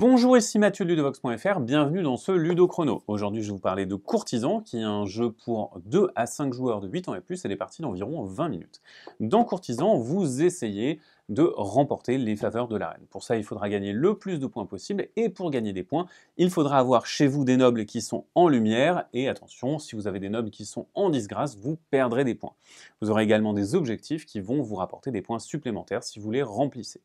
Bonjour, ici Mathieu de Ludovox.fr, bienvenue dans ce Ludo Chrono. Aujourd'hui, je vais vous parler de Courtisan, qui est un jeu pour 2 à 5 joueurs de 8 ans et plus et des parties d'environ 20 minutes. Dans Courtisan, vous essayez de remporter les faveurs de la reine. Pour ça, il faudra gagner le plus de points possible, et pour gagner des points, il faudra avoir chez vous des nobles qui sont en lumière, et attention, si vous avez des nobles qui sont en disgrâce, vous perdrez des points. Vous aurez également des objectifs qui vont vous rapporter des points supplémentaires si vous les remplissez.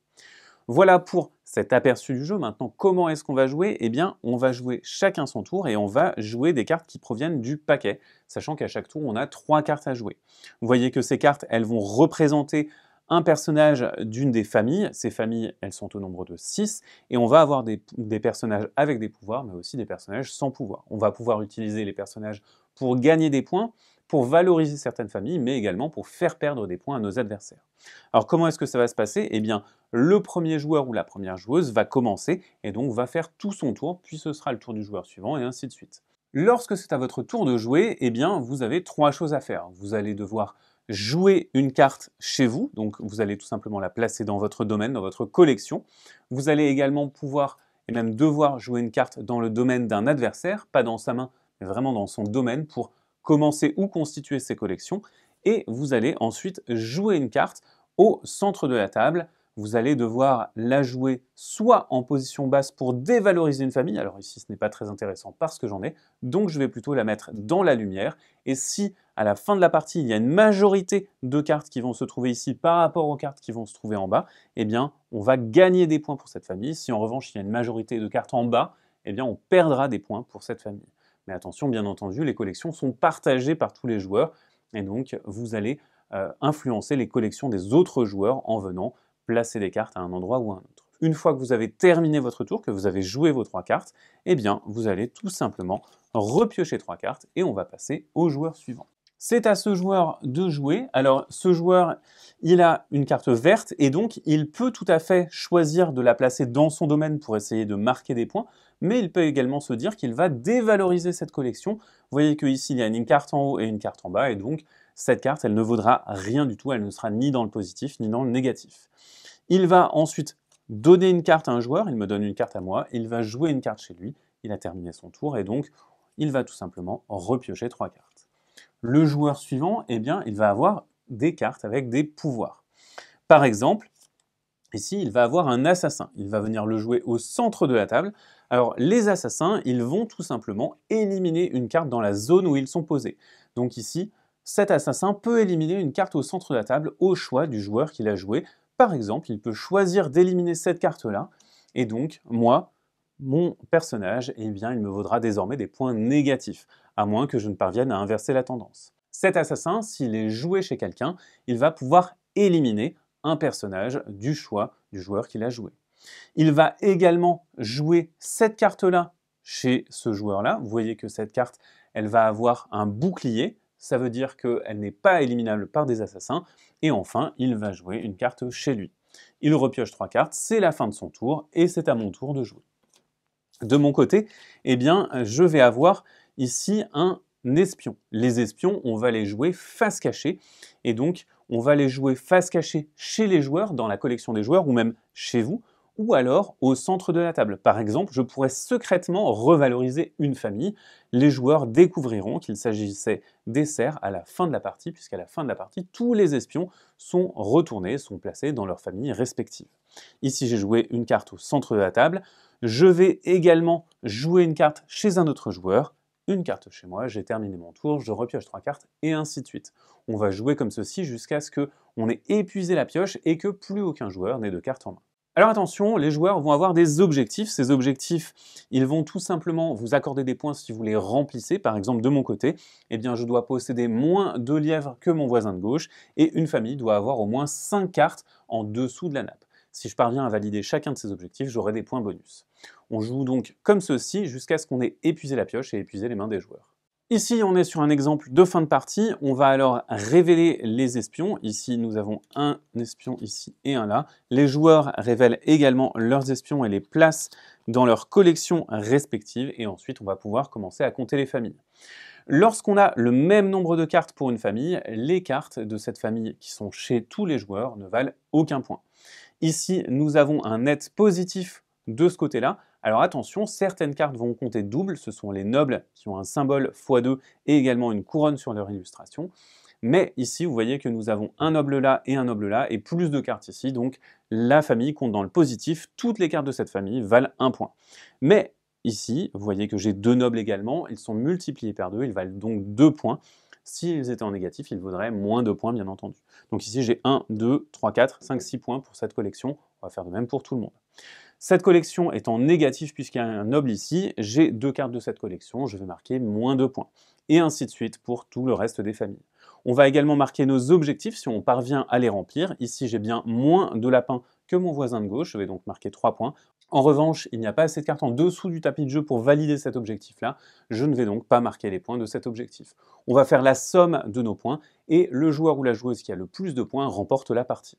Voilà pour cet aperçu du jeu. Maintenant, comment est-ce qu'on va jouer Eh bien, on va jouer chacun son tour et on va jouer des cartes qui proviennent du paquet, sachant qu'à chaque tour, on a trois cartes à jouer. Vous voyez que ces cartes, elles vont représenter un personnage d'une des familles. Ces familles, elles sont au nombre de 6. Et on va avoir des, des, personnages avec des pouvoirs, mais aussi des personnages sans pouvoir. On va pouvoir utiliser les personnages pour gagner des points, pour valoriser certaines familles, mais également pour faire perdre des points à nos adversaires. Alors comment est-ce que ça va se passer Eh bien, le premier joueur ou la première joueuse va commencer et donc va faire tout son tour, puis ce sera le tour du joueur suivant et ainsi de suite. Lorsque c'est à votre tour de jouer, eh bien, vous avez trois choses à faire. Vous allez devoir jouer une carte chez vous, donc vous allez tout simplement la placer dans votre domaine, dans votre collection. Vous allez également pouvoir et même devoir jouer une carte dans le domaine d'un adversaire, pas dans sa main, mais vraiment dans son domaine pour commencer ou constituer ces collections et vous allez ensuite jouer une carte au centre de la table. Vous allez devoir la jouer soit en position basse pour dévaloriser une famille, alors ici ce n'est pas très intéressant parce que j'en ai, donc je vais plutôt la mettre dans la lumière. Et si à la fin de la partie il y a une majorité de cartes qui vont se trouver ici par rapport aux cartes qui vont se trouver en bas, eh bien on va gagner des points pour cette famille. Si en revanche il y a une majorité de cartes en bas, eh bien on perdra des points pour cette famille. Mais attention, bien entendu, les collections sont partagées par tous les joueurs et donc vous allez euh, influencer les collections des autres joueurs en venant placer des cartes à un endroit ou à un autre. Une fois que vous avez terminé votre tour, que vous avez joué vos trois cartes, eh bien vous allez tout simplement repiocher trois cartes et on va passer au joueur suivant. C'est à ce joueur de jouer. Alors ce joueur, il a une carte verte et donc il peut tout à fait choisir de la placer dans son domaine pour essayer de marquer des points, mais il peut également se dire qu'il va dévaloriser cette collection. Vous voyez qu'ici il y a une carte en haut et une carte en bas et donc cette carte, elle ne vaudra rien du tout, elle ne sera ni dans le positif ni dans le négatif. Il va ensuite donner une carte à un joueur, il me donne une carte à moi, il va jouer une carte chez lui, il a terminé son tour et donc il va tout simplement repiocher trois cartes le joueur suivant, eh bien, il va avoir des cartes avec des pouvoirs. Par exemple, ici, il va avoir un assassin. Il va venir le jouer au centre de la table. Alors, les assassins, ils vont tout simplement éliminer une carte dans la zone où ils sont posés. Donc ici, cet assassin peut éliminer une carte au centre de la table au choix du joueur qu'il a joué. Par exemple, il peut choisir d'éliminer cette carte-là. Et donc, moi, mon personnage, eh bien, il me vaudra désormais des points négatifs, à moins que je ne parvienne à inverser la tendance. Cet assassin, s'il est joué chez quelqu'un, il va pouvoir éliminer un personnage du choix du joueur qu'il a joué. Il va également jouer cette carte-là chez ce joueur-là. Vous voyez que cette carte, elle va avoir un bouclier, ça veut dire qu'elle n'est pas éliminable par des assassins, et enfin, il va jouer une carte chez lui. Il repioche trois cartes, c'est la fin de son tour, et c'est à mon tour de jouer de mon côté, eh bien, je vais avoir ici un espion. Les espions, on va les jouer face cachée. Et donc, on va les jouer face cachée chez les joueurs, dans la collection des joueurs, ou même chez vous, ou alors au centre de la table. Par exemple, je pourrais secrètement revaloriser une famille. Les joueurs découvriront qu'il s'agissait serres à la fin de la partie, puisqu'à la fin de la partie, tous les espions sont retournés, sont placés dans leurs familles respectives. Ici, j'ai joué une carte au centre de la table. Je vais également jouer une carte chez un autre joueur, une carte chez moi, j'ai terminé mon tour, je repioche trois cartes, et ainsi de suite. On va jouer comme ceci jusqu'à ce que on ait épuisé la pioche et que plus aucun joueur n'ait de cartes en main. Alors attention, les joueurs vont avoir des objectifs. Ces objectifs, ils vont tout simplement vous accorder des points si vous les remplissez. Par exemple, de mon côté, eh bien, je dois posséder moins de lièvres que mon voisin de gauche et une famille doit avoir au moins 5 cartes en dessous de la nappe. Si je parviens à valider chacun de ces objectifs, j'aurai des points bonus. On joue donc comme ceci jusqu'à ce qu'on ait épuisé la pioche et épuisé les mains des joueurs. Ici, on est sur un exemple de fin de partie. On va alors révéler les espions. Ici, nous avons un espion ici et un là. Les joueurs révèlent également leurs espions et les placent dans leurs collections respectives. Et ensuite, on va pouvoir commencer à compter les familles. Lorsqu'on a le même nombre de cartes pour une famille, les cartes de cette famille qui sont chez tous les joueurs ne valent aucun point. Ici, nous avons un net positif de ce côté-là, alors attention, certaines cartes vont compter double, ce sont les nobles qui ont un symbole x2 et également une couronne sur leur illustration. Mais ici, vous voyez que nous avons un noble là et un noble là, et plus de cartes ici, donc la famille compte dans le positif, toutes les cartes de cette famille valent un point. Mais ici, vous voyez que j'ai deux nobles également, ils sont multipliés par deux, ils valent donc deux points. S'ils étaient en négatif, ils vaudraient moins de points, bien entendu. Donc ici, j'ai 1, 2, 3, 4, 5, 6 points pour cette collection. On va faire de même pour tout le monde. Cette collection étant négative négatif puisqu'il y a un noble ici, j'ai deux cartes de cette collection, je vais marquer moins de points. Et ainsi de suite pour tout le reste des familles. On va également marquer nos objectifs si on parvient à les remplir. Ici, j'ai bien moins de lapins que mon voisin de gauche, je vais donc marquer 3 points. En revanche, il n'y a pas assez de cartes en dessous du tapis de jeu pour valider cet objectif-là, je ne vais donc pas marquer les points de cet objectif. On va faire la somme de nos points, et le joueur ou la joueuse qui a le plus de points remporte la partie.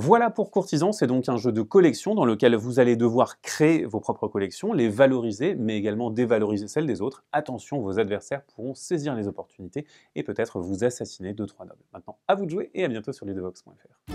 Voilà pour Courtisans, c'est donc un jeu de collection dans lequel vous allez devoir créer vos propres collections, les valoriser, mais également dévaloriser celles des autres. Attention, vos adversaires pourront saisir les opportunités et peut-être vous assassiner deux trois nobles. Maintenant, à vous de jouer et à bientôt sur ludovox.fr.